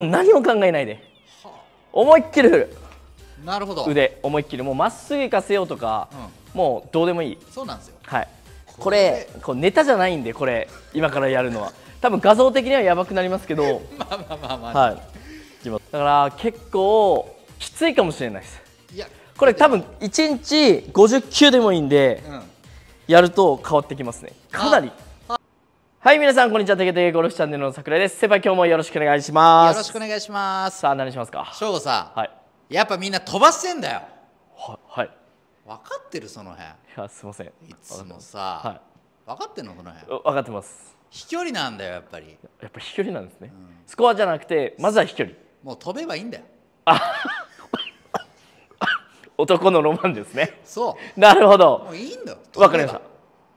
何も考えないで思いっきり振るなるほど腕思いっきりもうまっすぐ行かせようとか、うん、もうどうでもいいそうなんですよはいこれこれネタじゃないんでこれ今からやるのは多分画像的にはやばくなりますけど まあまあまあまあ、はい、だから結構きついかもしれないですいやこれ多分1日50球でもいいんで、うん、やると変わってきますねかなりはい皆さんこんにちはテケテケゴルフチャンネルの桜です先輩今日もよろしくお願いしますよろしくお願いしますさあ何しますか翔吾さん、はい、やっぱみんな飛ばしてんだよははい分かってるその辺いやすいませんいつもさ、はい、分かってんのこの辺分かってます飛距離なんだよやっぱりやっぱ飛距離なんですね、うん、スコアじゃなくてまずは飛距離もう飛べばいいんだよあ男のロマンですねそうなるほどもういいんだよわかりました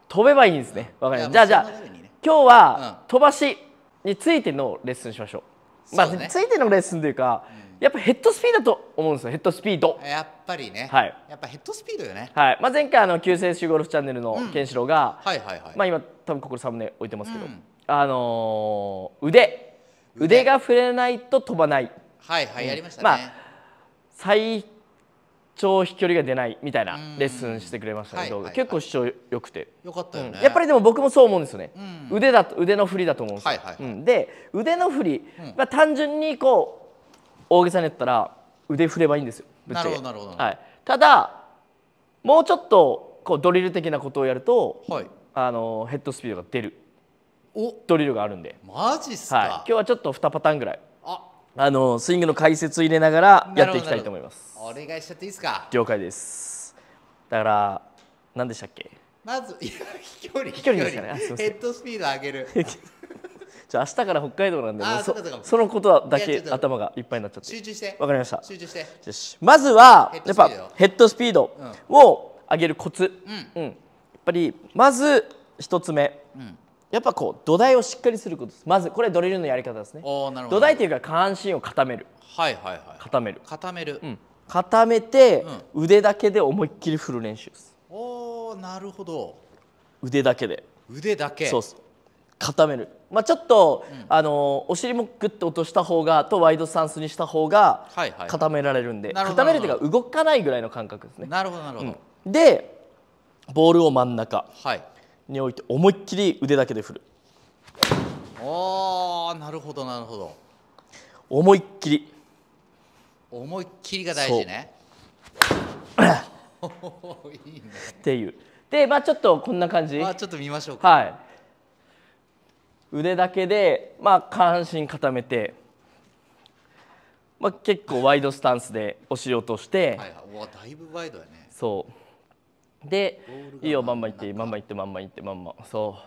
飛べばいいんですねわかりましたじゃあじゃあ今日は飛ばしについてのレッスンしましょう、まあ、ついてのレッスンというか、やっぱヘッドスピードだと思うんですよヘッドスピードやっぱりね、はい、やっぱヘッドスピードよね、はいまあ、前回あの救世主ゴルフチャンネルのケンシロウが、はいはいはいまあ、今多分ここサムネ置いてますけど、うん、あのー、腕腕が触れないと飛ばないはいはい、うん、やりましたね、まあ最長飛距離が出ないみたいなレッスンしてくれましたね、動画、はいはい、結構視聴良くてよかったよね、うん、やっぱりでも僕もそう思うんですよね、うん、腕だ腕の振りだと思うんですよ、はいはいはいうん、で腕の振り、まあ、単純にこう大げさに言ったら腕振ればいいんですよぶっちゃけはい、ただもうちょっとこうドリル的なことをやると、はい、あのヘッドスピードが出るおドリルがあるんでマジっすか、はい、今日はちょっと2パターンぐらいあのスイングの解説入れながらやっていきたいと思いますお願いしちゃっていいですか了解ですだから何でしたっけまず飛距離飛距離ですかねヘッドスピード上げるじゃ 明日から北海道なんでそそのことだけ頭がいっぱいになっちゃって集中してわかりました集中してよしまずはやっぱヘッドスピードを上げるコツ、うん、うん、やっぱりまず一つ目、うんやっぱこう土台をしっかりすることですまずこれドリルのやり方ですねおなるほど土台というか下半身を固めるはいはいはい固める固める、うん、固めて、うん、腕だけで思いっきり振る練習ですおなるほど腕だけで腕だけそうそう固める、まあ、ちょっと、うん、あのお尻もグッと落とした方がとワイドスタンスにした方が固められるんで、はいはい、固めるっていうか動かないぐらいの感覚ですねなるほどなるほど、でボールを真ん中、はい、において思いっきり腕だけで振るああなるほどなるほど思いっきり思いっきりが大事ね っていうでまあちょっとこんな感じまあちょっと見ましょうかはい腕だけでまあ下半身固めてまあ結構ワイドスタンスでおし落としてはい、はい、だいぶワイドやねそうでいいよまんまいってまんまいってまんまいってまんまそ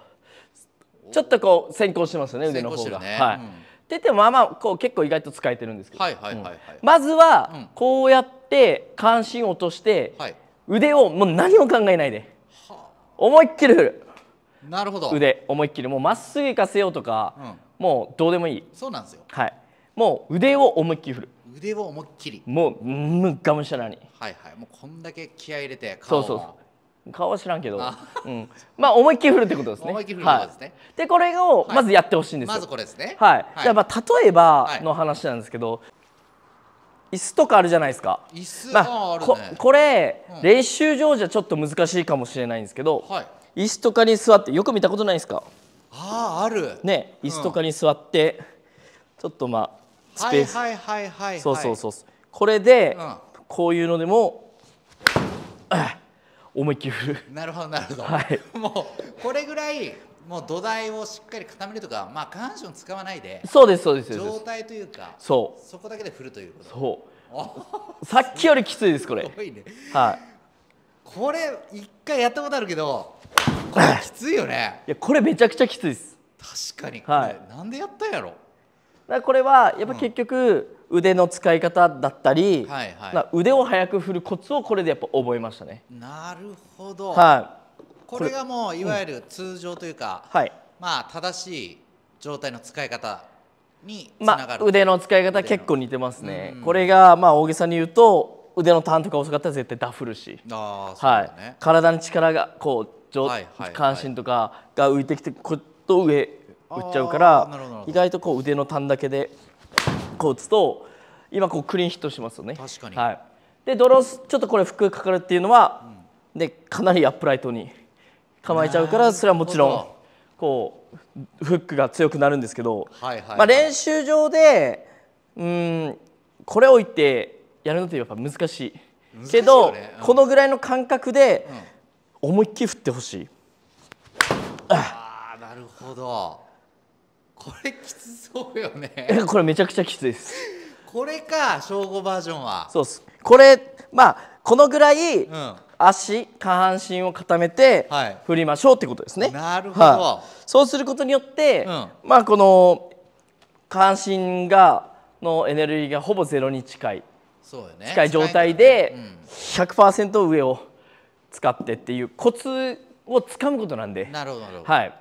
うちょっとこう先行してますよね腕の方が。ね、はい、うん、って言ってもまあまあこう結構意外と使えてるんですけどまずはこうやって関心を落として、はい、腕をもう何も考えないで、はあ、思いっきり振るなるほど腕思いっきりもうまっすぐ行かせようとか、うん、もうどうでもいいそうなんですよ、はい、もう腕を思いっきり振る腕を思いっきりもうむがむしゃらにはいはいもうこんだけ気合い入れて顔そうそうそう顔は知らんけど、うん、まあ思いっきり振るってことですね。思いっきり振ることですね。はい、でこれをまずやってほしいんですよ、はい、まずこれですね。はい。じゃあまあ例えばの話なんですけど、椅子とかあるじゃないですか。椅子、まあ、ある、ね、ここれ、うん、練習場じゃちょっと難しいかもしれないんですけど、はい、椅子とかに座ってよく見たことないですか。ああある。ね椅子とかに座って、ちょっとまあスペース。はいはいはいはい、はい、そうそうそう。これで、うん、こういうのでも。ああ思いっきり振るなるほどなるほど、はい、もうこれぐらいもう土台をしっかり固めるとかまあ下半身を使わないでそうですそうです状態というかそうそこだけで振るということそうさっきよりきついですこれすごいね、はい、これ一回やったことあるけど これきついよねいやこれめちゃくちゃきついです確かにこれ、はい、なんでやったんやろこれはやっぱ結局、うん腕の使い方だったり、はいはい、腕を速く振るコツをこれでやっぱ覚えましたね。なるほど、はい、これがもういわゆる通常というか、うん、はい、まあ正しい状態の使い方につながる、まあ、腕の使い方結構似てますね、これがまあ大げさに言うと腕のターンとか遅かったら絶対ダフるし、あそうね、はい、体に力がこう上、はいはい、関心とかが浮いてきてこっと上打っちゃうから意外とこう腕のターンだけでこう打つと今こうクリーンヒットしますよね確かに、はい、でドロスちょっとこれ服かかるっていうのは、うん、でかなりアップライトに構えちゃうからそれはもちろんこうフックが強くなるんですけど、はいはい、はい、まあ、練習場でうんこれを言ってやるのってやっぱ難しい、ね、けど、うん、このぐらいの感覚で思いっきり振ってほしい。ああなるほどこれきつそうよね これめちゃくちゃきついですこれか正午バージョンはそうですこれまあこのぐらい、うん、足下半身を固めて振りましょうってことですね、なるほど、はあ、そうすることによって、うん、まあこの下半身がのエネルギーがほぼゼロに近い、そね、近い状態で100%上を使ってっていうコツをつかむことなんでなるほどはい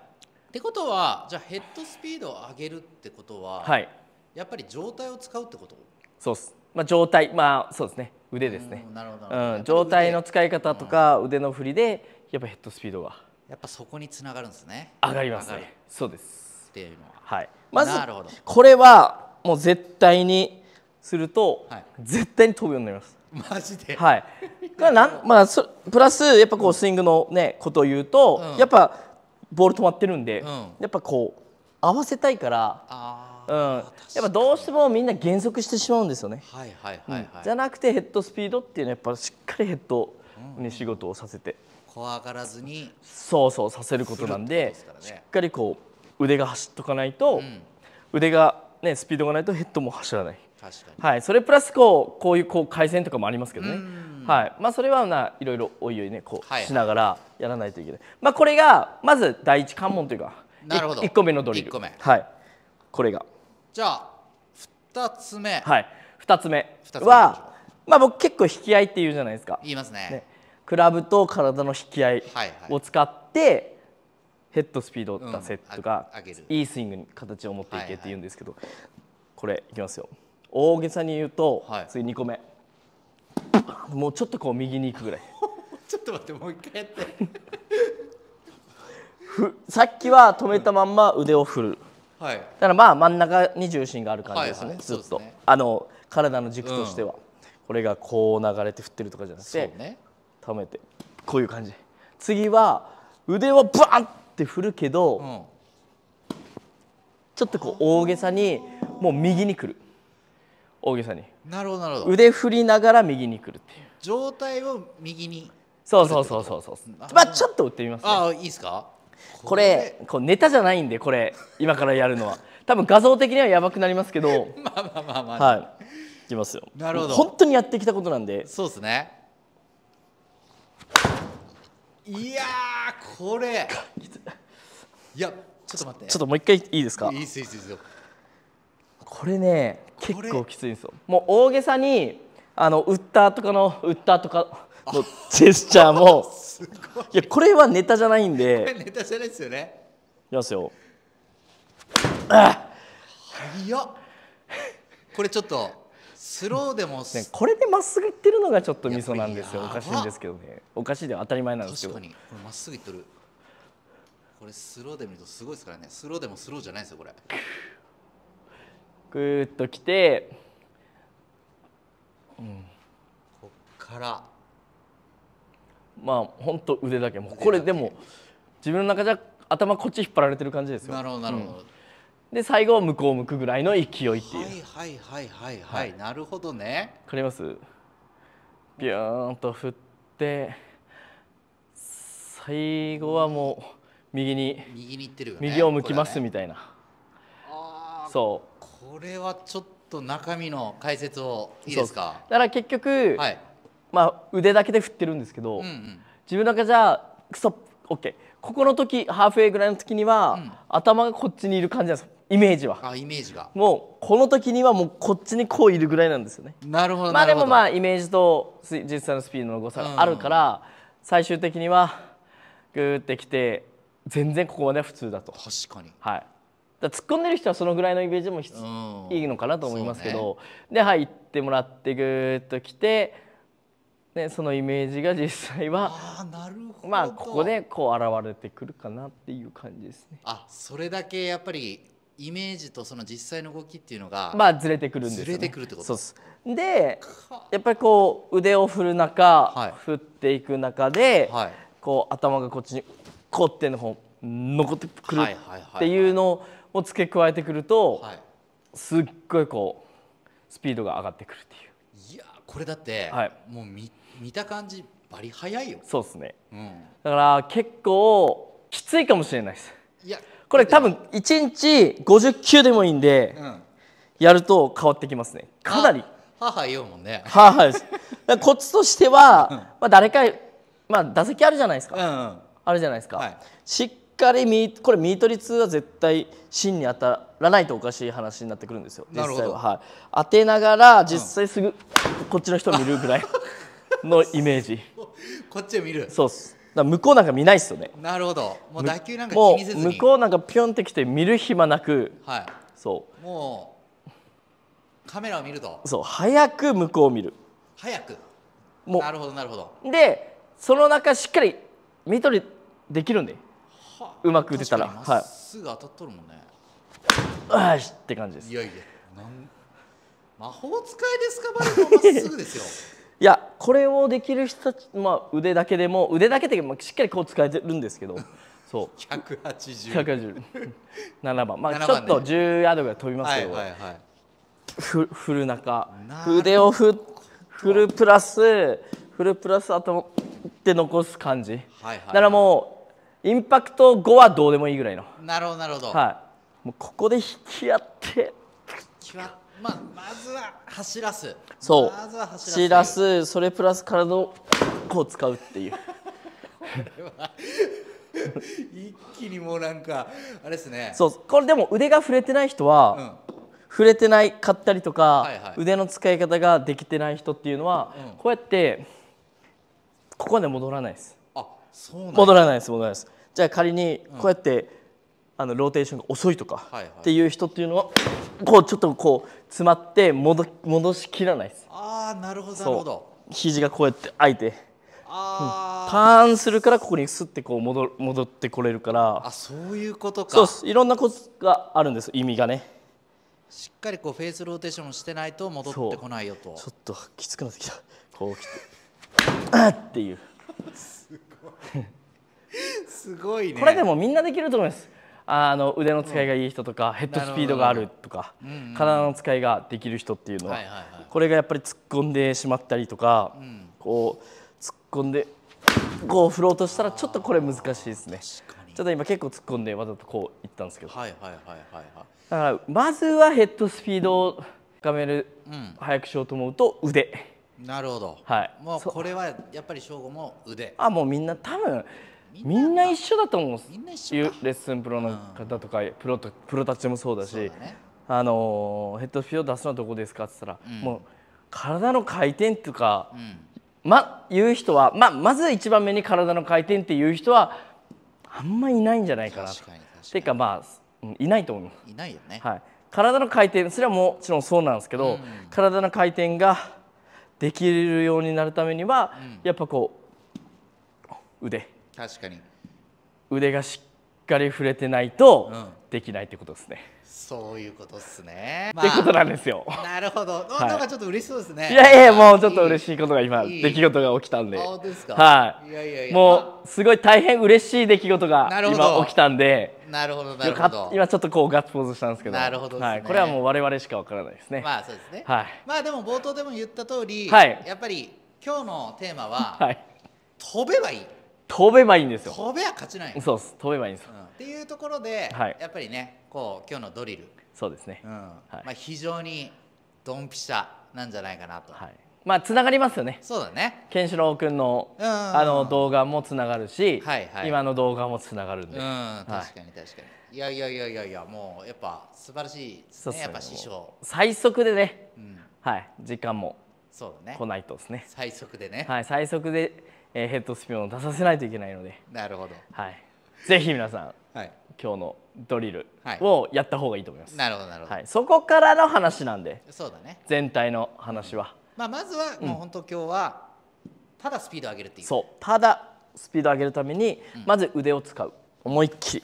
ってことはじゃあヘッドスピードを上げるってことは、はい、やっぱり状態を使うってことそうっす、まあ、状態まあそうですね腕ですね、なるほど、うん、上体の使い方とか腕の振りでやっぱヘッドスピードはやっぱそこにつながるんですね上がりますねそうですっていうのは、はい、まずこれはもう絶対にすると、はい、絶対に飛ぶようになりますマジで、はいなんまあ、そプラスやっぱこうスイングの、ね、ことを言うと、うん、やっぱボール止まってるんで、うん、やっぱこう合わせたいからうん、やっぱどうしてもみんな減速してしまうんですよね、はいはいはい、はいじゃなくてヘッドスピードっていうのはやっぱしっかりヘッドに仕事をさせて、怖がらずにそうそうさせることなんで、ね、しっかりこう腕が走っとかないと、うん、腕が、ね、スピードがないとヘッドも走らない。はい、それプラスこうこういうこう回線とかもありますけどね、はいまあ、それはないろいろおいおいねこうしながらやらないといけない、まあ、これがまず第一関門というかなるほど1個目のドリル1個目はいこれがじゃあ2つ目はい2つ目はまあ僕結構引き合いって言うじゃないですか言いますね、ね、クラブと体の引き合いを使って、はいはいヘッドスピードを出せとか、うん、いいスイングに形を持っていけって言うんですけど、はいはい、これいきますよ大げさに言うと、はい、次2個目もうちょっとこう右に行くぐらい ちょっと待ってもう一回やってふさっきは止めたまんま腕を振る、はい、だからまあ真ん中に重心がある感じですね、はいはい、ずっと、ね、あの体の軸としては、うん、これがこう流れて振ってるとかじゃなくて、ね、止めてこういう感じ次は腕をバーンって振るけど、うん、ちょっとこう大げさにもう右にくる大げさになるほどなるほど腕振りながら右に来るっていう状態を右にそうそうそうそうそうまあちょっと打ってみます、ね、ああいいですかこれこれネタじゃないんでこれ今からやるのは多分画像的にはやばくなりますけど まあまあまあまあ、はい、いきますよなるほど本当にやってきたことなんでそうですねいやこれいやちょっと待ってちょっともう一回いいですかいいですいいですこれね結構きついんですよもう大げさにあの売ったとかの売ったとかのジェスチャーも いやこれはネタじゃないんでこれネタじゃないですよねいきますよあっやこれちょっとスローでも、ね、これでまっすぐいってるのがちょっとミソなんですよおかしいんですけどねおかしいでは当たり前なんですけど確かにまっすぐいっとるこれスローで見るとすごいですからねスローでもスローじゃないですよこれぐっときて、うん、こっからまあ本当腕だけもうこれでも自分の中じゃ頭こっち引っ張られてる感じですよなるほどなるほど、うん、で最後向こう向くぐらいの勢いっていうはいはいはいはいはい、はい、なるほどねわかりますビューンと振って最後はもう右に右に行ってる、ね、右を向きますみたいな、そうこれはちょっと中身の解説をいいですかだから結局、はい、まあ、腕だけで振ってるんですけど、うんうん、自分の中じゃクソ OK ここの時ハーフウェイぐらいの時には、うん、頭がこっちにいる感じなんですイメージはあイメージがもうこの時にはもうこっちにこういるぐらいなんですよねなるほどまあでもまあイメージと実際のスピードの誤差があるから、うん、最終的にはグーってきて全然ここまでは普通だと確かにはい突っ込んでる人はそのぐらいのイメージも、いいのかなと思いますけど、ね、で入ってもらってぐっと来て、ね、そのイメージが実際はまあここでこう現れてくるかなっていう感じですね。あそれだけやっぱりイメージとその実際の動きっていうのがまあずれてくるんですよ、ね、ずれてくるってことですでやっぱりこう腕を振る中、はい、振っていく中で、はい、こう頭がこっちにこうっての方残ってくるっていうのを付け加えてくると、はい、すっごいこうスピードが上がってくるっていういやこれだって、はい、もう見見た感じバリ早いよそうですね、うん、だから結構きついかもしれないですいやこれ多分1日50球でもいいんで、うん、やると変わってきますねかなり母言うもんね母です コツとしては、まあ、誰か、まあ、打席あるじゃないですか、うんうん、あるじゃないですか、はい、しっカリミこれミート率は絶対芯に当たらないとおかしい話になってくるんですよ実際は、はい、当てながら実際すぐ、うん、こっちの人見るぐらいのイメージ こっちを見るそうっすだ向こうなんか見ないっすよねなるほどもう打球なんか気にせずに向こうなんかピョンってきて見る暇なくはいそうもうカメラを見るとそう早く向こうを見る早くもうなるほどなるほどでその中しっかり見取りできるんでうまく打てたらはいすぐ当たっとるもんねあい、って感じですいやいや魔法使いですかバレーまっすぐですよ いやこれをできる人たち、まあ、腕だけでも腕だけでもしっかりこう使えてるんですけど そう180 1十。七番まあ、ね、ちょっと十0ヤードぐらい飛びますけど、はいはいはい、ふ振る中腕を振振るプラス振るプラスあと。で残す感じ、はいはいはい、だからもうインパクト後はどうでもいいぐらいのなるほどなるほど、はい、もうここで引き合ってきまあ、まずは走らすそう、ま、走らすそれプラス体をこう使うっていう一気にもうなんかあれですねそうこれでも腕が触れてない人は、うん、触れてないかったりとか、はいはい、腕の使い方ができてない人っていうのは、うん、こうやってここまで戻らないですあそうなん戻らないです戻らないですじゃあ仮にこうやって、あのローテーションが遅いとかっていう人っていうのは、こうちょっとこう詰まって戻戻しきらないですああなるほどなるほど肘がこうやって開いてあ、うん、ターンするからここにすってこう戻戻ってこれるからあそういうことかそういろんなコツがあるんです意味がねしっかりこうフェースローテーションしてないと戻ってこないよとちょっときつくなってきたこうきて あっていうすごいすごいねこれでもみんなできると思いますあの腕の使いがいい人とか、ヘッドスピードがあるとか、体の使いができる人っていうのは,、これがやっぱり突っ込んでしまったりとか、こう突っ込んでこう振ろうとしたらちょっとこれ難しいですね。ちょっと今結構突っ込んでわざとこういったんですけど、はいはいはいはい、だからまずはヘッドスピードを深める、うん、早くしようと思うと腕なるほど、はい、もうこれはやっぱり省吾も腕あもうみんな多分みんな一緒だと思うんですレッスンプロの方とか、うん、プロとプロたちもそうだし、ね、あのヘッドフィード出すのはどこですかって言ったら、うん、もう体の回転とか、うん、ま言う人は、ままず一番目に体の回転っていう人はあんまいないんじゃないかなと。ていうかまあいないと思す。いないよね、はい、体の回転それはもちろんそうなんですけど、体の回転ができるようになるためには、やっぱこう腕。確かに腕がしっかり触れてないとできないってことですね、うん、そういうことっすね、まあ、ってことなんですよなるほど、なんかちょっと嬉しそうですねいやいやもうちょっと嬉しいことが今出来事が起きたんで本ですかはいいやいやいやもうすごい大変嬉しい出来事が今起きたんでなるほどなるほど今ちょっとこうガッツポーズしたんですけどなるほど、ね、はい、これはもう我々しかわからないですねまあそうですね、はい、まあでも冒頭でも言った通り、はい、やっぱり今日のテーマは、はい、飛べばいい飛べばいいんですよ飛べは勝ちないそうです飛べばいいんですうん、っていうところで、はい、やっぱりねこう今日のドリルそうですね、うんはい、まあ、非常にドンピシャなんじゃないかなと、はい、まあつながりますよねそうだねケンシロウ君のあの動画もつながるし、はいはい、今の動画もつながるんで、うん、確かに確かに、い、やいやいやいやいやもうやっぱ素晴らしいですね、ね、やっぱ師匠最速でね、うん、はい時間もそうだね来ないとですね最速でねはい最速でえー、ヘッドスピンを出させないといけないのでなるほど、はい、ぜひ皆さん、はい、今日のドリルをやった方がいいと思います、はい、なるほどなるほど、はい、そこからの話なんでそうだ、ね、全体の話は、うん、まあ、まずはもう本当今日は、ただスピード上げるっていうそうただスピード上げるために、うん、まず腕を使う思いっきり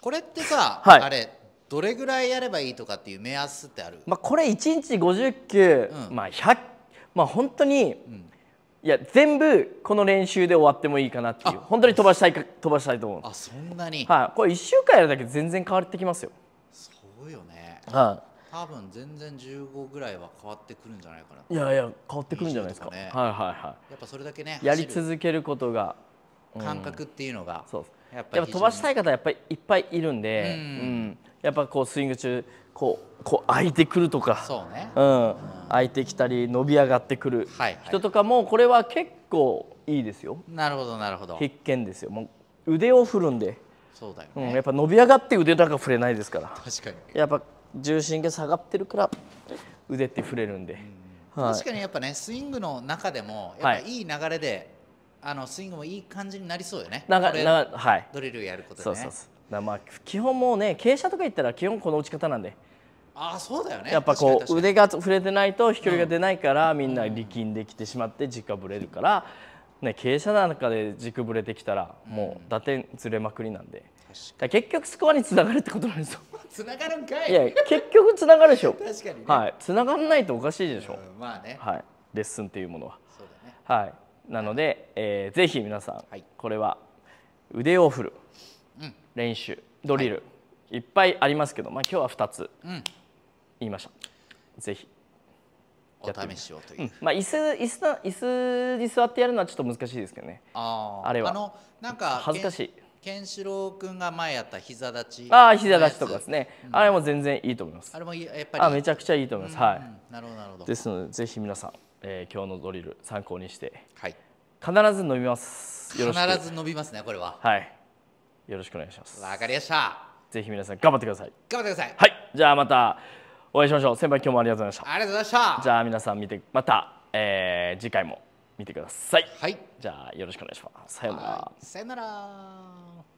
これってさ、はい、あれどれぐらいやればいいとかっていう目安ってある、まあ、これ1日59、うん、まあ100まあ本当に、うん、いや全部この練習で終わってもいいかなっていう本当に飛ばしたい飛ばしたいと思うあそんなに、はい、これ1週間やるだけ全然変わってきますよそうよねはい多分全然15ぐらいは変わってくるんじゃないかないやいや変わってくるんじゃないですか、ね、はいはいはいやっぱそれだけねやり続けることが、うん、感覚っていうのがそうですやっぱ飛ばしたい方やっぱりいっぱいいるんで、うん、やっぱこうスイング中こうこう空いてくるとかそうね、ねうん、空いてきたり伸び上がってくる人とかもこれは結構いいですよ。なるほどなるほど。必見ですよ。もう腕を振るんで。そうだよ、ね、うん、やっぱ伸び上がって腕なか振れないですから。確かに。やっぱ重心が下がってるから腕って振れるんで。うんはい、確かにやっぱねスイングの中でもやっぱいい流れであのスイングもいい感じになりそうよね。なんかなんかはい。ドリルやることで、ね、そうそうそう。まあ基本もうね傾斜とか言ったら基本この打ち方なんで。ああ、そうだよねやっぱこう腕が触れてないと飛距離が出ないから、うん、みんな力んできてしまって軸がぶれるから、ね、傾斜なんかで軸ぶれてきたらもう打点ずれまくりなんで、う結局スコアにつながるってことなんですよ。つながるんかいいや結局つながるでしょ 確かに、ね、はい、つながらないとおかしいでしょ、うん、まあね、はい、レッスンっていうものは。そうだねはいなので、えー、ぜひ皆さん、はい、これは腕を振る、うん、練習ドリル、はい、いっぱいありますけど、まあ、今日は2つ言いました、うん、ぜひお試しをという、うん、まあ、椅子椅子椅子に座ってやるのはちょっと難しいですけどねああれはあのなんか恥ずかしいケンシロウ君が前やった膝立ちああ膝立ちとかですね、うん、あれも全然いいと思いますあれもやっぱりあめちゃくちゃいいと思います、はいなるほどなるほどですのでぜひ皆さんえー、今日のドリル参考にして、はい、必ず伸びます必ず伸びますねこれははいよろしくお願いしますわかりましたぜひ皆さん頑張ってください頑張ってくださいはいじゃあまたお会いしましょう先輩今日もありがとうございましたありがとうございましたじゃあ皆さん見てまた、えー、次回も見てくださいはいじゃあよろしくお願いしますさようならさようなら